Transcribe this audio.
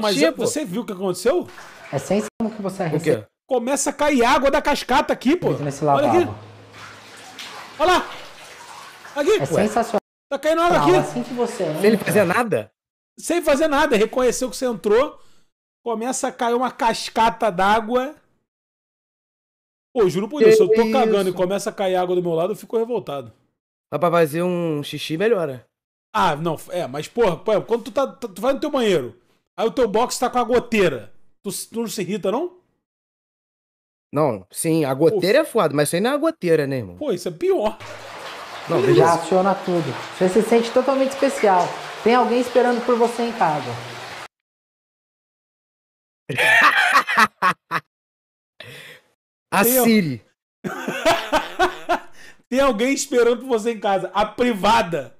Mas tipo, você viu o que aconteceu? É sem saber que você recebe. O quê? Começa a cair água da cascata aqui, pô. Nesse Olha aqui. Olha lá. Aqui. É ué. sensacional. Tá caindo água tá aqui. Assim que você entra, né? Sem ele fazer nada? Sem fazer nada. Reconheceu que você entrou. Começa a cair uma cascata d'água. Pô, juro por Deus, se eu tô isso? cagando e começa a cair água do meu lado, eu fico revoltado. Dá pra fazer um xixi, melhora. Ah, não, é, mas porra, porra quando tu, tá, tu vai no teu banheiro, Aí o teu box tá com a goteira. Tu, tu não se irrita, não? Não, sim, a goteira Pô, é foda, mas isso aí não é a goteira, né, irmão? Pô, isso é pior. Não, Já aciona tudo. Você se sente totalmente especial. Tem alguém esperando por você em casa. a Tem... Siri. Tem alguém esperando por você em casa. A privada.